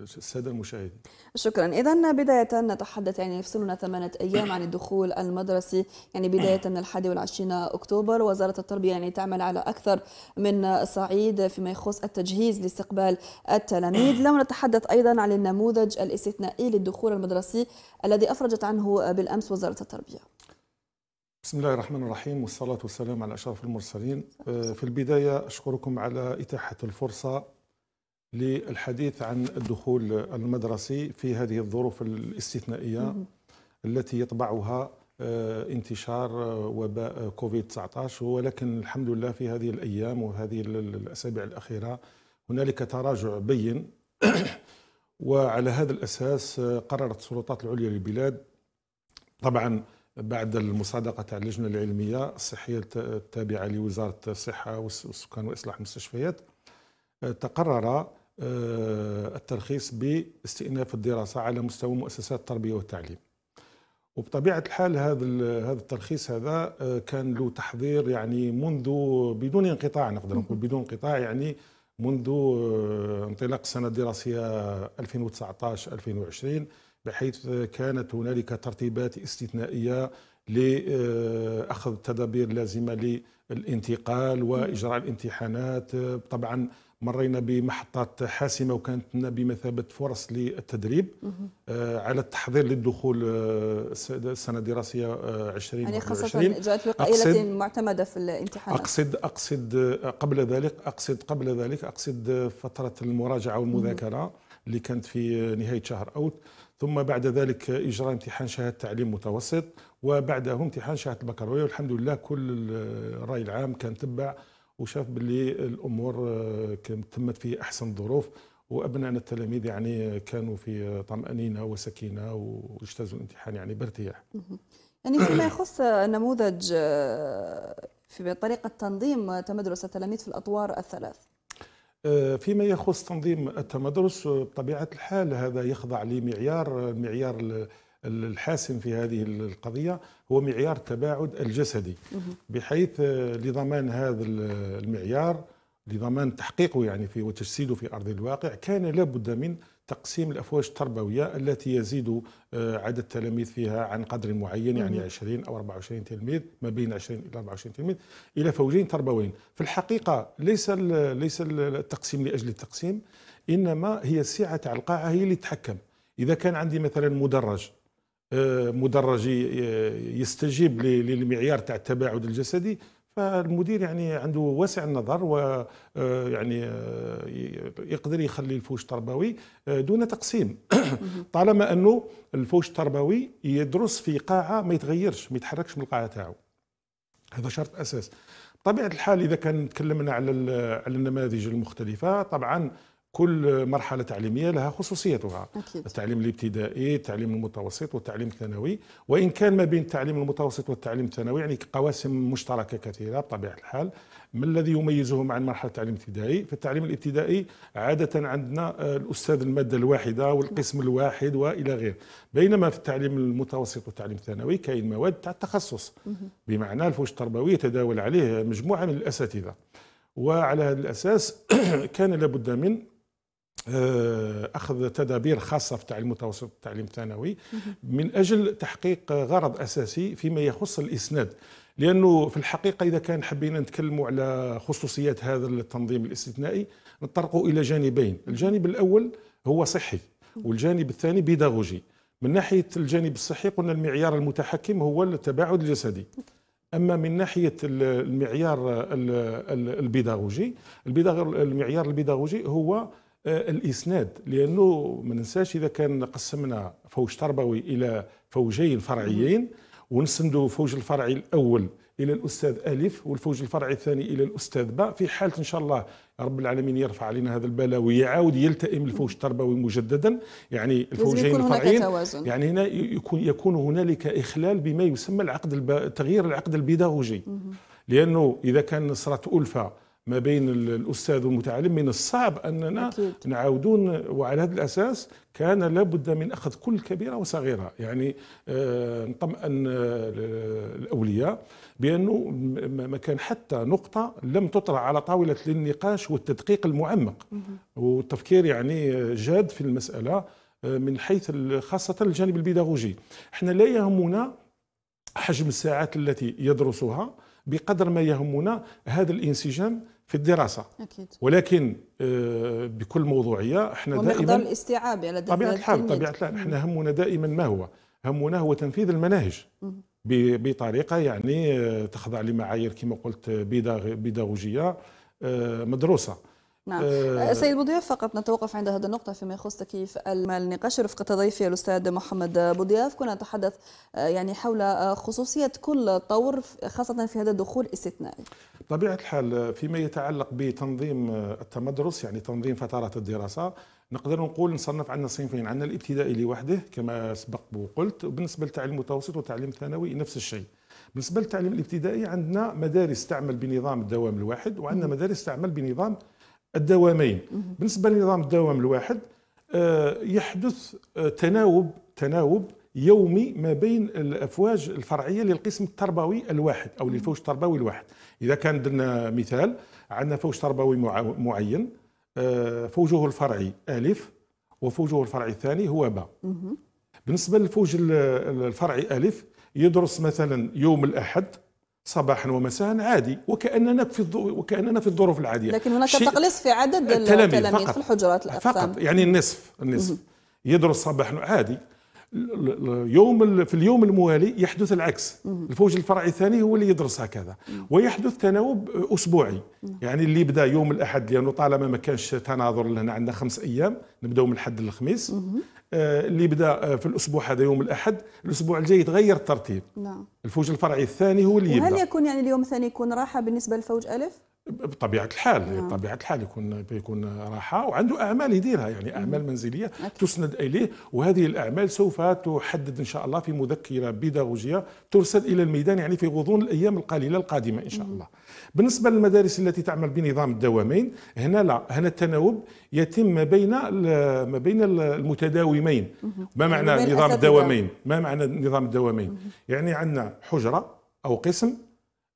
الساده المشاهدين. شكرا، اذا بدايه نتحدث يعني يفصلنا ثمانيه ايام عن الدخول المدرسي يعني بدايه من الحادي والعشرين اكتوبر، وزاره التربيه يعني تعمل على اكثر من صعيد فيما يخص التجهيز لاستقبال التلاميذ، لو نتحدث ايضا عن النموذج الاستثنائي للدخول المدرسي الذي افرجت عنه بالامس وزاره التربيه. بسم الله الرحمن الرحيم والصلاة والسلام على أشرف المرسلين آه، في البداية أشكركم على إتاحة الفرصة للحديث عن الدخول المدرسي في هذه الظروف الاستثنائية التي يطبعها آه، انتشار آه، وباء كوفيد 19 ولكن الحمد لله في هذه الأيام وهذه الأسابيع الأخيرة هنالك تراجع بين وعلى هذا الأساس آه، قررت السلطات العليا للبلاد طبعا بعد المصادقة تاع اللجنة العلمية الصحية التابعة لوزارة الصحة والسكان وإصلاح المستشفيات تقرر آه، الترخيص باستئناف الدراسة على مستوى مؤسسات التربية والتعليم وبطبيعة الحال هذا هذا الترخيص هذا آه، كان له تحضير يعني منذ بدون انقطاع نقدر نقول بدون انقطاع يعني منذ آه، انطلاق السنة الدراسية 2019-2020 بحيث كانت هنالك ترتيبات استثنائية لأخذ التدابير اللازمة للانتقال وإجراء الامتحانات طبعا مرينا بمحطات حاسمه وكانت لنا بمثابه فرص للتدريب آه على التحضير للدخول السنه آه، الدراسيه 2020 آه، يعني خاصه جاءت وقائله معتمده في الامتحانات اقصد اقصد آه، قبل ذلك اقصد قبل ذلك اقصد فتره المراجعه والمذاكره اللي كانت في نهايه شهر اوت ثم بعد ذلك اجراء امتحان شهاده تعليم متوسط وبعده امتحان شهاده البكالوريا والحمد لله كل الراي العام كان تبع وشاف باللي الامور آه، تمت في احسن ظروف وابنائنا التلاميذ يعني كانوا في آه، طمانينه وسكينه واجتازوا الامتحان يعني بارتياح. يعني فيما يخص آه، نموذج في طريقه تنظيم تمدرس التلاميذ في الاطوار الثلاث. فيما يخص تنظيم التمدرس بطبيعه الحال هذا يخضع لمعيار المعيار الحاسم في هذه القضية هو معيار التباعد الجسدي بحيث آه، لضمان هذا المعيار لضمان تحقيقه يعني في وتجسيده في أرض الواقع كان لابد من تقسيم الأفواج التربوية التي يزيد آه، عدد التلاميذ فيها عن قدر معين يعني 20 أو 24 تلميذ ما بين 20 إلى 24 تلميذ إلى فوجين تربويين في الحقيقة ليس ليس التقسيم لأجل التقسيم إنما هي سعة القاعة هي اللي تتحكم إذا كان عندي مثلا مدرج مدرج يستجيب للمعيار تاع التباعد الجسدي فالمدير يعني عنده واسع النظر و آه، يعني آه، يقدر يخلي الفوش التربوي آه، دون تقسيم طالما انه الفوش التربوي يدرس في قاعه ما يتغيرش ما يتحركش من القاعه تاعو هذا شرط اساس بطبيعه الحال اذا كان تكلمنا على على النماذج المختلفه طبعا كل مرحلة تعليمية لها خصوصيتها أكيد. التعليم الابتدائي التعليم المتوسط والتعليم الثانوي وإن كان ما بين التعليم المتوسط والتعليم الثانوي يعني قواسم مشتركة كثيرة بطبيعة الحال ما الذي يميزهم عن مرحلة التعليم الابتدائي في التعليم الابتدائي عادة عندنا الأستاذ المادة الواحدة والقسم الواحد وإلى غير بينما في التعليم المتوسط والتعليم الثانوي كاين مواد تاع التخصص بمعنى الفوش التربوي يتداول عليه مجموعة من الأساتذة وعلى هذا الأساس كان لابد من آه، اخذ تدابير خاصه في التعليم المتوسط والتعليم الثانوي من اجل تحقيق غرض اساسي فيما يخص الاسناد لانه في الحقيقه اذا كان حبينا نتكلموا على خصوصيات هذا التنظيم الاستثنائي نطرقوا الى جانبين الجانب الاول هو صحي والجانب الثاني بيداغوجي من ناحيه الجانب الصحي قلنا المعيار المتحكم هو التباعد الجسدي اما من ناحيه المعيار البيداغوجي المعيار البيداغوجي هو آه، الاسناد لانه ما ننساش اذا كان قسمنا فوج تربوي الى فوجين فرعيين ونسندوا الفوج الفرعي الاول الى الاستاذ الف والفوج الفرعي الثاني الى الاستاذ باء في حاله ان شاء الله رب العالمين يرفع علينا هذا البلاء ويعاود يلتئم الفوج التربوي مجددا يعني الفوجين يكون الفرعيين يعني هنا يكون يكون هنالك اخلال بما يسمى العقد الب... تغيير العقد البيداغوجي لانه اذا كان نصره الفه ما بين الاستاذ والمتعلم من الصعب اننا نعاودون وعلى هذا الاساس كان لابد من اخذ كل كبيره وصغيره يعني آه، نطمئن آه، الاولياء بانه ما كان حتى نقطه لم تطرا على طاوله للنقاش والتدقيق المعمق والتفكير يعني جاد في المساله آه، من حيث خاصه الجانب البيداغوجي احنا لا يهمنا حجم الساعات التي يدرسها بقدر ما يهمنا هذا الانسجام في الدراسه أكيد. ولكن آه، بكل موضوعيه احنا دائما الاستيعاب على طبيعه الحال طبيعه الحال احنا همنا دائما ما هو همنا هو تنفيذ المناهج بطريقه يعني آه، تخضع لمعايير كما قلت بيداغوجيه آه، مدروسه نعم آه, آه، سيد بوضياف فقط نتوقف عند هذه النقطة فيما يخص تكييف المال النقاش رفقة ضيفي الأستاذ محمد بوضياف كنا نتحدث آه، يعني حول آه، خصوصية كل طور خاصة في هذا الدخول الاستثنائي طبيعة الحال فيما يتعلق بتنظيم التمدرس يعني تنظيم فترات الدراسة نقدر نقول نصنف عندنا صنفين عندنا الابتدائي لوحده كما سبق وقلت وبالنسبة للتعليم المتوسط والتعليم الثانوي نفس الشيء بالنسبة للتعليم الابتدائي عندنا مدارس تعمل بنظام الدوام الواحد وعندنا مدارس تعمل بنظام الدوامين بالنسبه لنظام الدوام الواحد آه، يحدث آه، تناوب تناوب يومي ما بين الافواج الفرعيه للقسم التربوي الواحد او للفوج التربوي الواحد اذا كان درنا مثال عندنا فوج تربوي معين آه، فوجه الفرعي الف وفوجه الفرعي الثاني هو باء بالنسبه للفوج الفرعي الف يدرس مثلا يوم الاحد صباحا ومساء عادي وكاننا في وكاننا في الظروف العاديه لكن هناك تقليص في عدد التلاميذ, التلاميذ في الحجرات الاقسام فقط يعني النصف النصف يدرس صباحا عادي يوم في اليوم الموالي يحدث العكس الفوج الفرعي الثاني هو اللي يدرس هكذا ويحدث تناوب اسبوعي يعني اللي بدا يوم الاحد لانه طالما ما كانش تناظر لهنا عندنا خمس ايام نبداو من الاحد للخميس آه، اللي بدا آه، في الاسبوع هذا يوم الاحد الاسبوع الجاي يتغير الترتيب نعم الفوج الفرعي الثاني هو اللي يبدا هل يكون يعني اليوم الثاني يكون راحه بالنسبه للفوج الف بطبيعه الحال آه. بطبيعه الحال يكون يكون راحه وعنده اعمال يديرها يعني اعمال منزليه تسند اليه وهذه الاعمال سوف تحدد ان شاء الله في مذكره بيداغوجيه ترسل الى الميدان يعني في غضون الايام القليله القادمه ان شاء الله. بالنسبه للمدارس التي تعمل بنظام الدوامين هنا لا هنا التناوب يتم ما بين ما بين المتداومين ما يعني معنى نظام الدوامين؟ ما معنى نظام الدوامين؟ يعني عندنا حجره او قسم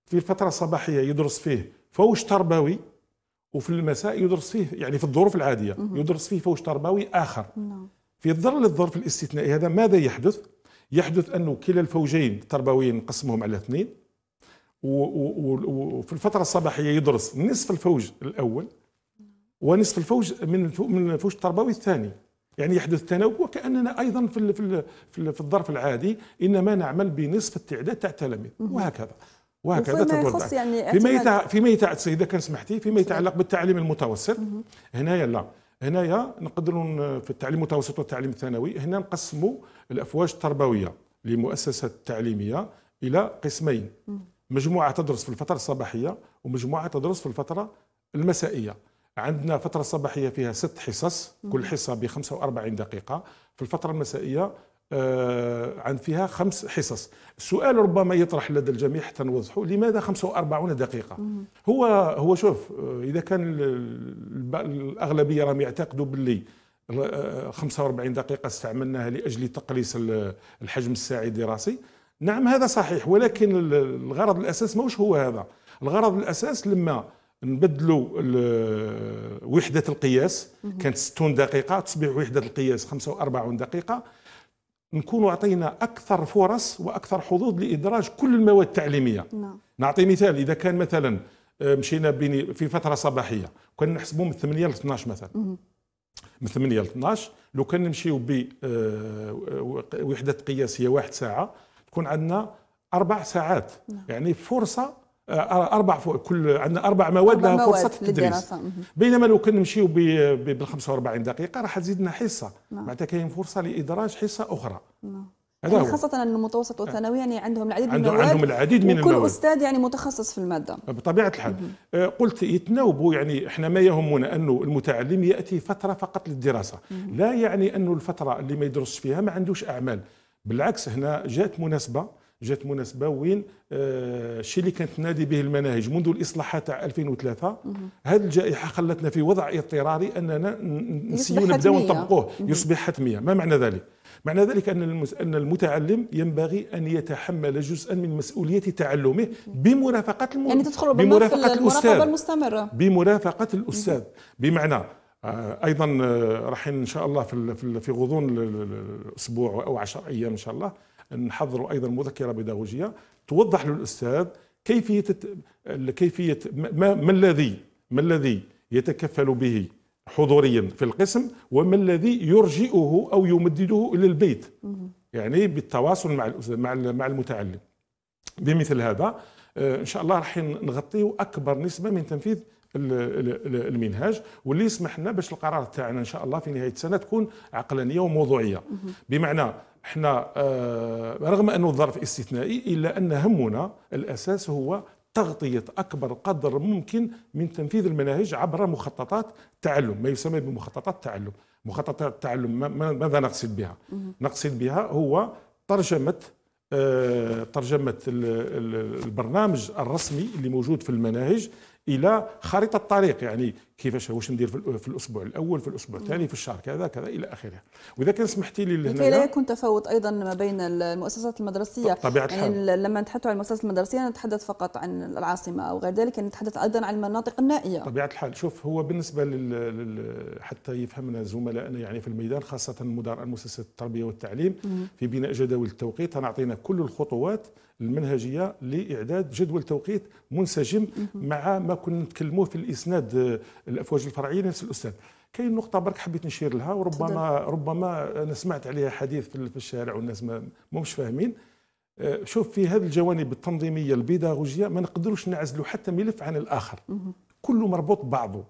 في الفتره الصباحيه يدرس فيه فوش تربوي وفي المساء يدرس فيه يعني في الظروف العادية يدرس فيه فوش تربوي آخر نعم. في ظل الظرف الاستثنائي هذا ماذا يحدث؟ يحدث أنه كلا الفوجين التربويين نقسمهم على اثنين وفي الفترة الصباحية يدرس نصف الفوج الأول ونصف الفوج من من الفوج التربوي الثاني يعني يحدث تنوع وكاننا ايضا في في في الظرف العادي انما نعمل بنصف التعداد تاع التلاميذ وهكذا وهكذا فيما يخص يعني فيما يتع... فيما يتعلق سيده كان سمحتي فيما يتعلق بالتعليم المتوسط هنايا لا هنايا نقدروا في التعليم المتوسط والتعليم الثانوي هنا نقسموا الافواج التربويه للمؤسسه التعليميه الى قسمين مجموعه تدرس في الفتره الصباحيه ومجموعه تدرس في الفتره المسائيه عندنا فترة صباحية فيها ست حصص كل حصة ب 45 دقيقة في الفترة المسائية آه، عن فيها خمس حصص السؤال ربما يطرح لدى الجميع حتى نوضحه لماذا 45 دقيقة هو هو شوف آه، إذا كان الأغلبية راهم يعتقدوا باللي 45 آه، دقيقة استعملناها لأجل تقليص الحجم الساعي الدراسي نعم هذا صحيح ولكن الغرض الأساس ماهوش هو هذا الغرض الأساس لما نبدلوا وحدة القياس كانت 60 دقيقة تصبح وحدة القياس 45 دقيقة نكونوا اعطينا اكثر فرص واكثر حظوظ لادراج كل المواد التعليميه نعم. نعطي مثال اذا كان مثلا آه، مشينا بين في فتره صباحيه كنا نحسبوا من 8 ل 12 مثلا مم. من 8 ل 12 لو كان نمشيو ب آه، وحده قياسيه واحد ساعه تكون عندنا اربع ساعات نعم. يعني فرصه آه، اربع فوق كل عندنا اربع مواد لها فرصه التدريس بينما لو كنا نمشيو بال 45 دقيقه راح تزيدنا حصه نعم. معناتها كاين فرصه لادراج حصه اخرى نعم. يعني خاصة أن المتوسط والثانوي يعني عندهم العديد من المواد عندهم العديد من المواد وكل أستاذ يعني متخصص في المادة بطبيعة الحال آه، قلت يتناوبوا يعني احنا ما يهمنا أنه المتعلم يأتي فترة فقط للدراسة لا يعني أنه الفترة اللي ما يدرسش فيها ما عندوش أعمال بالعكس هنا جاءت مناسبة جات مناسبه وين الشيء آه، اللي كانت تنادي به المناهج منذ الاصلاحات تاع 2003 هذه الجائحه خلتنا في وضع اضطراري اننا نسيو نبداو نطبقوه يصبح حتميه ما معنى ذلك معنى ذلك ان ان المتعلم ينبغي ان يتحمل جزءا من مسؤوليه تعلمه بمرافقه الم... يعني تدخل بمرافقه الاستاذ المستمره بمرافقه الاستاذ بمعنى آه، ايضا آه، راح ان شاء الله في في غضون اسبوع او 10 ايام ان شاء الله نحضروا أيضا مذكرة بيداغوجية توضح للأستاذ كيفية كيفية ما, ما الذي ما الذي يتكفل به حضوريا في القسم وما الذي يرجئه أو يمدده إلى البيت يعني بالتواصل مع مع مع المتعلم بمثل هذا آه، ان شاء الله راح نغطيو اكبر نسبه من تنفيذ المنهاج واللي يسمح لنا باش القرار تاعنا ان شاء الله في نهايه السنه تكون عقلانيه وموضوعيه بمعنى احنا آه، رغم انه الظرف استثنائي الا ان همنا الاساس هو تغطيه اكبر قدر ممكن من تنفيذ المناهج عبر مخططات تعلم ما يسمى بمخططات تعلم مخططات التعلم ماذا نقصد بها نقصد بها هو ترجمه آه، ترجمه البرنامج الرسمي اللي موجود في المناهج الى خريطه الطريق يعني كيفاش واش ندير في الاسبوع الاول في الاسبوع الثاني في الشهر كذا كذا الى اخره واذا كان سمحتي لي لهنا لا يكون تفاوت ايضا ما بين المؤسسات المدرسيه طبيعة يعني الحال. لما نتحدث عن المؤسسات المدرسيه نتحدث فقط عن العاصمه او غير ذلك نتحدث ايضا عن المناطق النائيه طبيعه الحال شوف هو بالنسبه لل... حتى يفهمنا زملائنا يعني في الميدان خاصه مدراء مؤسسه التربيه والتعليم في بناء جداول التوقيت نعطينا كل الخطوات المنهجيه لاعداد جدول توقيت منسجم مع ما كنا نتكلموه في الاسناد آه، الافواج الفرعيه نفس الاستاذ كاين نقطه برك حبيت نشير لها وربما ربما انا سمعت عليها حديث في الشارع والناس ما مش فاهمين آه، شوف في هذه الجوانب التنظيميه البيداغوجيه ما نقدروش نعزلوا حتى ملف عن الاخر كله مربوط ببعضه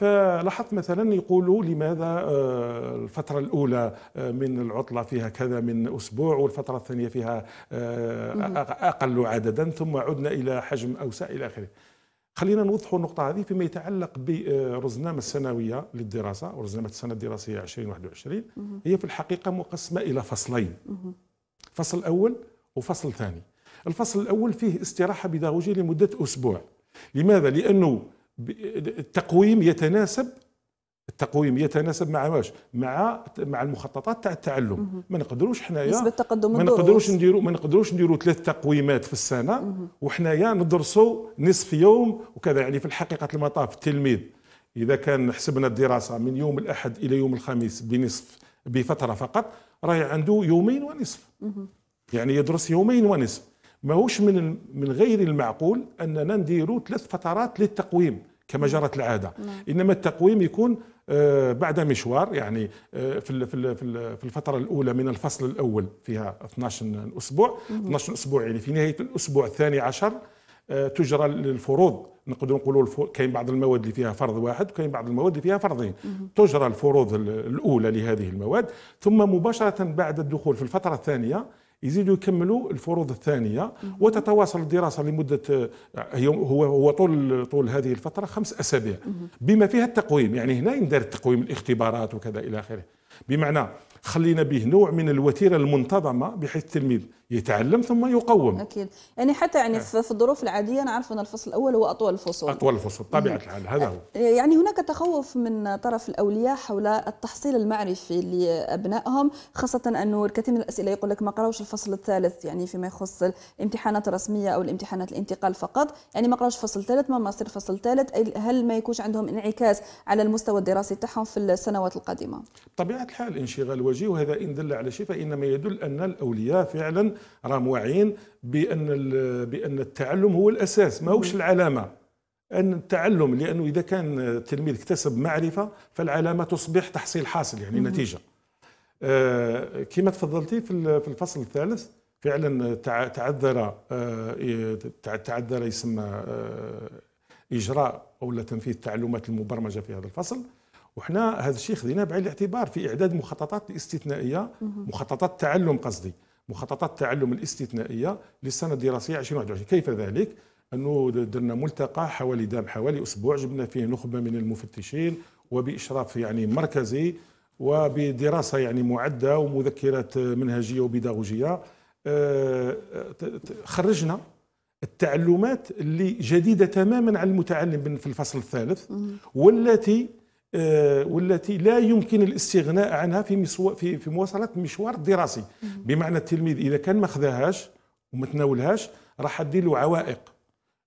فلاحظت مثلا يقولوا لماذا آه، الفترة الأولى آه، من العطلة فيها كذا من أسبوع والفترة الثانية فيها آه، أقل عددا ثم عدنا إلى حجم أوسع إلى آخره خلينا نوضحوا النقطة هذه فيما يتعلق برزنامة السنوية للدراسة ورزنامة السنة الدراسية 2021 هي في الحقيقة مقسمة إلى فصلين فصل أول وفصل ثاني الفصل الأول فيه استراحة بيداغوجية لمدة أسبوع لماذا؟ لأنه التقويم يتناسب التقويم يتناسب مع واش مع مع المخططات تاع التعلم ما نقدروش حنايا نسبه ما نقدروش نديرو ما نقدروش نديرو ثلاث تقويمات في السنه وحنايا ندرسوا نصف يوم وكذا يعني في الحقيقه المطاف التلميذ اذا كان حسبنا الدراسه من يوم الاحد الى يوم الخميس بنصف بفتره فقط راهي عنده يومين ونصف يعني يدرس يومين ونصف ماهوش من من غير المعقول اننا نديرو ثلاث فترات للتقويم كما نعم. جرت العاده نعم. انما التقويم يكون آه، بعد مشوار يعني آه، في في الفتره الاولى من الفصل الاول فيها 12 اسبوع 12 اسبوع يعني في نهايه الاسبوع الثاني عشر آه، تجرى الفروض نقدر نقولوا كاين بعض المواد اللي فيها فرض واحد وكاين بعض المواد اللي فيها فرضين تجرى الفروض الاولى لهذه المواد ثم مباشره بعد الدخول في الفتره الثانيه يزيدوا يكملوا الفروض الثانيه وتتواصل الدراسه لمده آه، هو هو طول طول هذه الفتره خمس اسابيع بما فيها التقويم يعني هنا يندر التقويم الاختبارات وكذا الى اخره بمعنى خلينا به نوع من الوتيره المنتظمه بحيث التلميذ يتعلم ثم يقوم اكيد يعني حتى يعني آه. في الظروف العاديه نعرف ان الفصل الاول هو اطول الفصول اطول الفصول بطبيعه الحال هذا هو آه، آه، يعني هناك تخوف من طرف الاولياء حول التحصيل المعرفي لابنائهم خاصه انه الكثير من الاسئله يقول لك ما قراوش الفصل الثالث يعني فيما يخص الامتحانات الرسميه او الامتحانات الانتقال فقط يعني ما قراوش الفصل الثالث ما مصير الفصل الثالث هل ما يكونش عندهم انعكاس على المستوى الدراسي تاعهم في السنوات القادمه بطبيعه الحال انشغال وجيه وهذا ان دل على شيء فانما يدل ان الاولياء فعلا راهم واعيين بان بان التعلم هو الاساس ماهوش العلامه ان التعلم لانه اذا كان التلميذ اكتسب معرفه فالعلامه تصبح تحصيل حاصل يعني نتيجه آه، كما تفضلتي في الفصل الثالث فعلا تعذر آه، تعذر يسمى آه، اجراء او تنفيذ التعلمات المبرمجه في هذا الفصل وحنا هذا الشيء خذيناه بعين الاعتبار في اعداد مخططات الاستثنائيه مخططات تعلم قصدي مخططات التعلم الاستثنائيه للسنه الدراسيه 2021 كيف ذلك انه درنا ملتقى حوالي دام حوالي اسبوع جبنا فيه نخبه من المفتشين وباشراف يعني مركزي وبدراسه يعني معده ومذكرات منهجيه وبيداغوجيه آه، خرجنا التعلمات اللي جديده تماما على المتعلم في الفصل الثالث والتي آه، والتي لا يمكن الاستغناء عنها في في في مواصله المشوار الدراسي بمعنى التلميذ اذا كان ما خذاهاش وما تناولهاش راح تدير له عوائق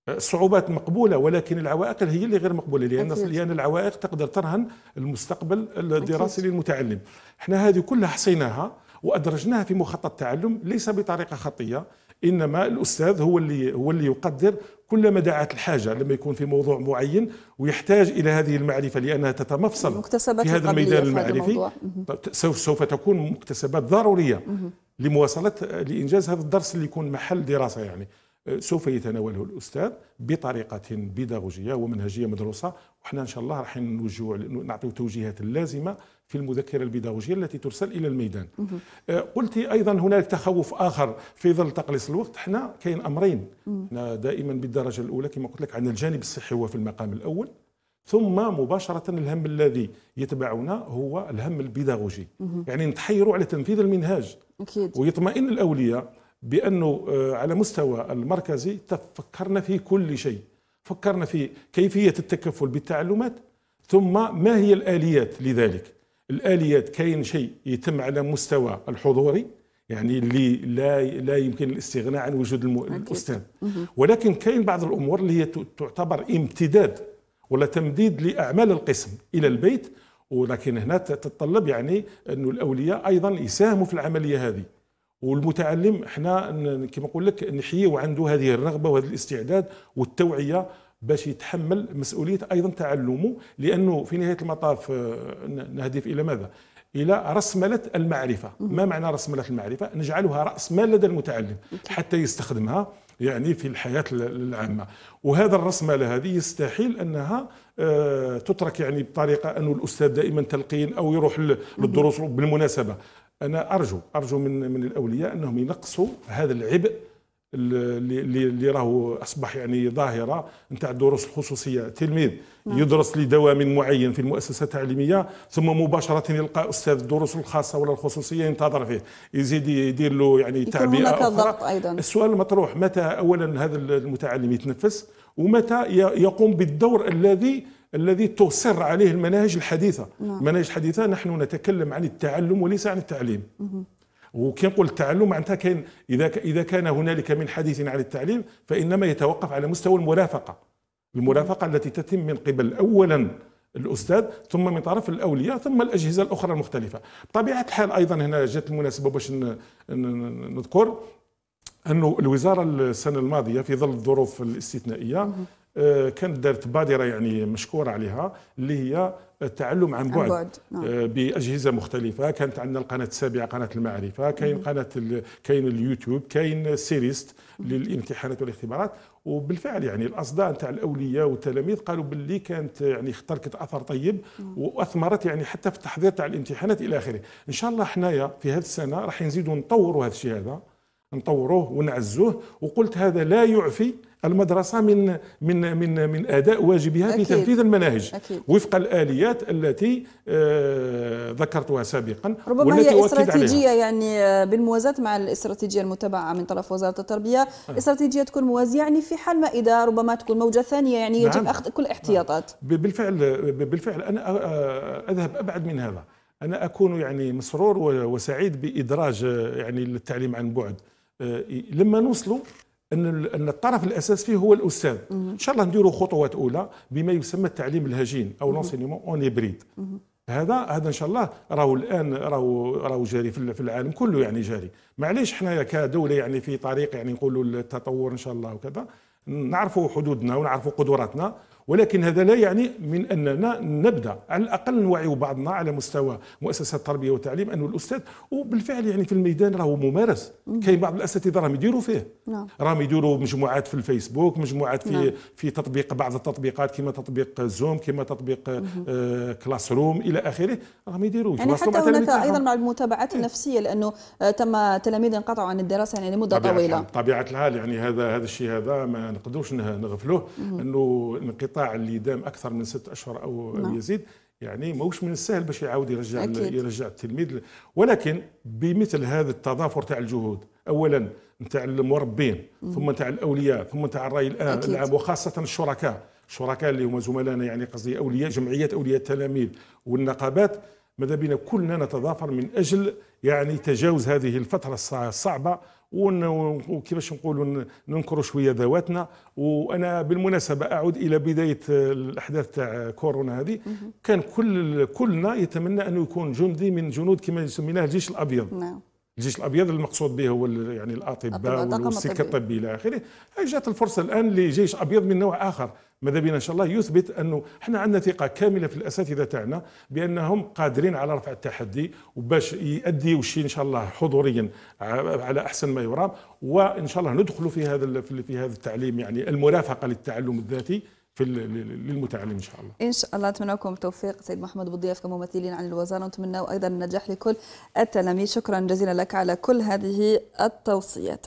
الصعوبات آه، مقبوله ولكن العوائق هي اللي غير مقبوله لان لان العوائق تقدر ترهن المستقبل الدراسي للمتعلم احنا هذه كلها حصيناها وادرجناها في مخطط التعلم ليس بطريقه خطيه انما الاستاذ هو اللي هو اللي يقدر كلما دعت الحاجه لما يكون في موضوع معين ويحتاج الى هذه المعرفه لانها تتمفصل في هذا الميدان المعرفي سوف سوف تكون مكتسبات ضروريه لمواصله لانجاز هذا الدرس اللي يكون محل دراسه يعني سوف يتناوله الاستاذ بطريقه بيداغوجيه ومنهجيه مدروسه وحنا ان شاء الله راح نوجه نعطيو التوجيهات اللازمه في المذكره البيداغوجيه التي ترسل الى الميدان آه، قلت ايضا هناك تخوف اخر في ظل تقليص الوقت حنا كاين امرين حنا دائما بالدرجه الاولى كما قلت لك عندنا الجانب الصحي هو في المقام الاول ثم مباشرة الهم الذي يتبعنا هو الهم البيداغوجي يعني نتحيروا على تنفيذ المنهاج أكيد. ويطمئن الأولياء بانه آه، على مستوى المركزي فكرنا في كل شيء فكرنا في كيفيه التكفل بالتعلمات ثم ما هي الاليات لذلك الاليات كاين شيء يتم على مستوى الحضوري يعني اللي لا لا يمكن الاستغناء عن وجود الاستاذ ولكن كاين بعض الامور اللي هي تعتبر امتداد ولا تمديد لاعمال القسم الى البيت ولكن هنا تتطلب يعني انه الاولياء ايضا يساهموا في العمليه هذه والمتعلم احنا كما نقول لك نحييه عنده هذه الرغبه وهذا الاستعداد والتوعيه باش يتحمل مسؤوليه ايضا تعلمه لانه في نهايه المطاف آه، نهدف الى ماذا؟ الى رسمله المعرفه، ما معنى رسمله المعرفه؟ نجعلها راس مال لدى المتعلم حتى يستخدمها يعني في الحياه العامه، وهذا الرسمله هذه يستحيل انها آه، تترك يعني بطريقه انه الاستاذ دائما تلقين او يروح للدروس بالمناسبه انا ارجو ارجو من من الاولياء انهم ينقصوا هذا العبء اللي اللي راهو اصبح يعني ظاهره نتاع الدروس الخصوصيه تلميذ نعم. يدرس لدوام معين في المؤسسه التعليميه ثم مباشره يلقى استاذ الدروس الخاصه ولا الخصوصيه ينتظر فيه يزيد يدير له يعني تعبئه هناك ضغط ايضا السؤال المطروح متى اولا هذا المتعلم يتنفس ومتى يقوم بالدور الذي الذي تصر عليه المناهج الحديثة نعم. المناهج الحديثة نحن نتكلم عن التعلم وليس عن التعليم وكي نقول التعلم معناتها كاين اذا اذا كان هنالك من حديث عن التعليم فانما يتوقف على مستوى المرافقه المرافقه التي تتم من قبل اولا الاستاذ ثم من طرف الاولياء ثم الاجهزه الاخرى المختلفه بطبيعه الحال ايضا هنا جت المناسبه باش نذكر انه الوزاره السنه الماضيه في ظل الظروف الاستثنائيه آه، كانت دارت بادره يعني مشكوره عليها اللي هي التعلم عن بعد, عن بعد. نعم. آه، باجهزه مختلفه كانت عندنا القناه السابعه قناه المعرفه كاين قناه كاين اليوتيوب كاين سيريست للامتحانات والاختبارات وبالفعل يعني الاصداء نتاع الاولياء والتلاميذ قالوا باللي كانت يعني تركت اثر طيب نعم. واثمرت يعني حتى في التحضير تاع الامتحانات الى اخره ان شاء الله حنايا في هذه السنه راح نزيدوا نطوروا هذا الشيء هذا نطوروه ونعزوه وقلت هذا لا يعفي المدرسة من من من من أداء واجبها في أكيد. تنفيذ المناهج أكيد. وفق الآليات التي آه، ذكرتها سابقا ربما والتي هي استراتيجية يعني آه، بالموازاة مع الاستراتيجية المتبعة من طرف وزارة التربية آه. استراتيجية تكون موازية يعني في حال ما إذا ربما تكون موجة ثانية يعني يجب نعم. أخذ كل نعم. احتياطات نعم. بالفعل بالفعل أنا آه، أذهب أبعد من هذا أنا أكون يعني مسرور وسعيد بإدراج يعني التعليم عن بعد آه، لما نوصلوا ان ان الطرف الاساس فيه هو الاستاذ ان شاء الله نديروا خطوات اولى بما يسمى التعليم الهجين او لونسينيمون اون هيبريد هذا هذا ان شاء الله راهو الان راهو راهو جاري في العالم كله يعني جاري معليش حنايا كدوله يعني في طريق يعني نقولوا التطور ان شاء الله وكذا نعرفوا حدودنا ونعرفوا قدراتنا ولكن هذا لا يعني من اننا نبدا على الاقل نوعي بعضنا على مستوى مؤسسات التربيه والتعليم انه الاستاذ وبالفعل يعني في الميدان راهو ممارس كاين بعض الاساتذه راهم يديروا فيه نعم. راهم يديروا مجموعات في الفيسبوك مجموعات في نعم. في تطبيق بعض التطبيقات كما تطبيق زوم كما تطبيق آه كلاس روم الى اخره راهم يديروا يعني حتى هناك ايضا مع المتابعات إيه. النفسيه لانه آه، تم تلاميذ انقطعوا عن الدراسه يعني لمده طويله طبيعه الحال يعني هذا هذا الشيء هذا ما نقدروش نغفلوه انه انقطاع القطاع اللي دام اكثر من ست اشهر او نعم. يزيد يعني ماهوش من السهل باش يعاود يرجع يرجع التلميذ ولكن بمثل هذا التضافر تاع الجهود اولا نتاع المربين ثم نتاع الاولياء ثم نتاع الراي العام وخاصه الشركاء الشركاء اللي هما زملائنا يعني قصدي اولياء جمعيات اولياء التلاميذ والنقابات ماذا بينا كلنا نتضافر من اجل يعني تجاوز هذه الفتره الصعبه وكيفاش نقولوا ننكروا شويه ذواتنا وانا بالمناسبه اعود الى بدايه الاحداث تاع كورونا هذه كان كل كلنا يتمنى انه يكون جندي من جنود كما يسميناه الجيش الابيض نعم الجيش الابيض المقصود به هو يعني الاطباء والسكه الطبي الى اخره جات الفرصه الان لجيش ابيض من نوع اخر ماذا بينا ان شاء الله يثبت انه احنا عندنا ثقه كامله في الاساتذه تاعنا بانهم قادرين على رفع التحدي وباش يؤدي الشيء ان شاء الله حضوريا على احسن ما يرام وان شاء الله ندخل في هذا في هذا التعليم يعني المرافقه للتعلم الذاتي في للمتعلم ان شاء الله. ان شاء الله نتمنى لكم التوفيق سيد محمد بوضياف كممثلين عن الوزاره ونتمنى ايضا النجاح لكل التلاميذ شكرا جزيلا لك على كل هذه التوصيات.